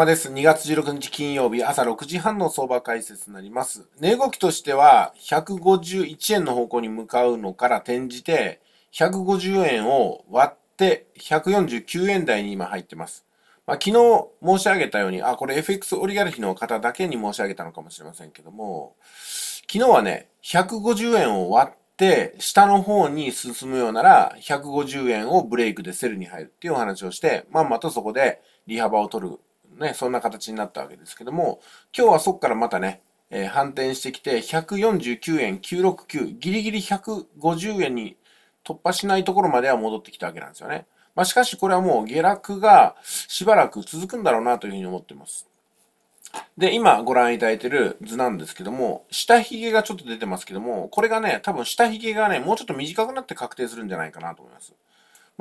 様です。2月16日金曜日朝6時半の相場解説になります。値動きとしては151円の方向に向かうのから転じて150円を割って149円台に今入ってます。まあ、昨日申し上げたように、あ、これ FX オリガルヒの方だけに申し上げたのかもしれませんけども、昨日はね、150円を割って下の方に進むようなら150円をブレイクでセルに入るっていうお話をして、まんまとそこで利幅を取るね、そんな形になったわけですけども、今日はそこからまたね、えー、反転してきて、149円969、ギリギリ150円に突破しないところまでは戻ってきたわけなんですよね。まあ、しかしこれはもう下落がしばらく続くんだろうなというふうに思っています。で、今ご覧いただいてる図なんですけども、下髭がちょっと出てますけども、これがね、多分下髭がね、もうちょっと短くなって確定するんじゃないかなと思います。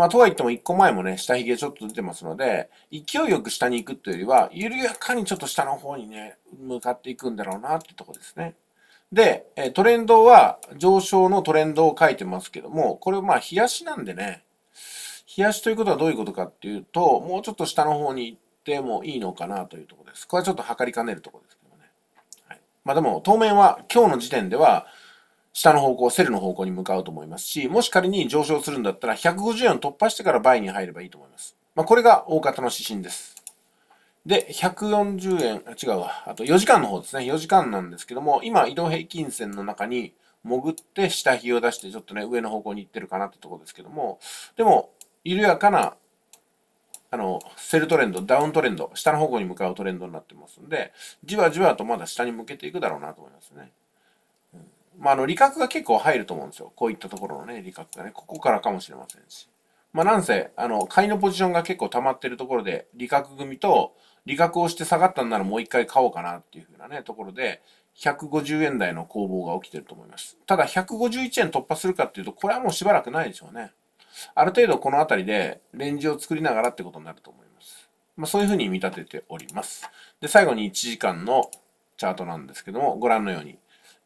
まあ、とはいっても1個前もね、下髭ちょっと出てますので、勢いよく下に行くというよりは、緩やかにちょっと下の方にね、向かっていくんだろうなってとこですね。で、トレンドは上昇のトレンドを書いてますけども、これまあ、冷やしなんでね、冷やしということはどういうことかっていうと、もうちょっと下の方に行ってもいいのかなというとこです。これはちょっと測りかねるとこですけどね。はい、まあでも、当面は今日の時点では、下の方向、セルの方向に向かうと思いますし、もし仮に上昇するんだったら、150円を突破してから倍に入ればいいと思います。まあ、これが大方の指針です。で、140円、違うわ。あと4時間の方ですね。4時間なんですけども、今、移動平均線の中に潜って下火を出して、ちょっとね、上の方向に行ってるかなってとこですけども、でも、緩やかな、あの、セルトレンド、ダウントレンド、下の方向に向かうトレンドになってますんで、じわじわとまだ下に向けていくだろうなと思いますね。まあ、あの、理覚が結構入ると思うんですよ。こういったところのね、理覚がね、ここからかもしれませんし。まあ、なんせ、あの、買いのポジションが結構溜まってるところで、理覚組と、理覚をして下がったんならもう一回買おうかなっていうふうなね、ところで、150円台の攻防が起きてると思います。ただ、151円突破するかっていうと、これはもうしばらくないでしょうね。ある程度この辺りで、レンジを作りながらってことになると思います。まあ、そういうふうに見立てております。で、最後に1時間のチャートなんですけども、ご覧のように、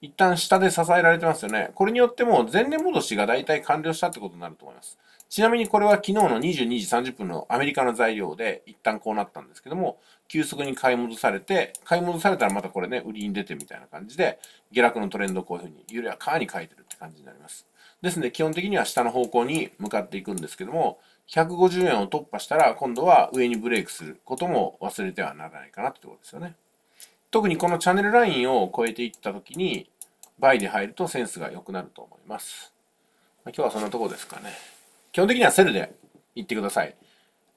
一旦下で支えられてますよね。これによっても前年戻しが大体完了したってことになると思います。ちなみにこれは昨日の22時30分のアメリカの材料で一旦こうなったんですけども、急速に買い戻されて、買い戻されたらまたこれね、売りに出てみたいな感じで、下落のトレンドをこういうふうに緩やかに書いてるって感じになります。ですので基本的には下の方向に向かっていくんですけども、150円を突破したら今度は上にブレイクすることも忘れてはならないかなってことですよね。特にこのチャンネルラインを超えていった時に、倍で入るとセンスが良くなると思います。今日はそんなとこですかね。基本的にはセルで行ってください。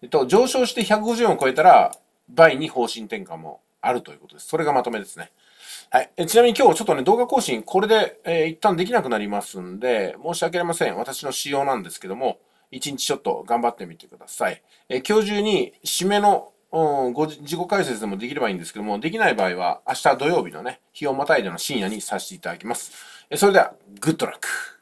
えっと、上昇して150円を超えたら、倍に方針転換もあるということです。それがまとめですね。はい。えちなみに今日ちょっとね、動画更新、これで、えー、一旦できなくなりますんで、申し訳ありません。私の仕様なんですけども、一日ちょっと頑張ってみてください。え今日中に締めのうん、ご自己解説でもできればいいんですけども、できない場合は明日土曜日のね、日をまたいでの深夜にさせていただきます。えそれでは、グッドラック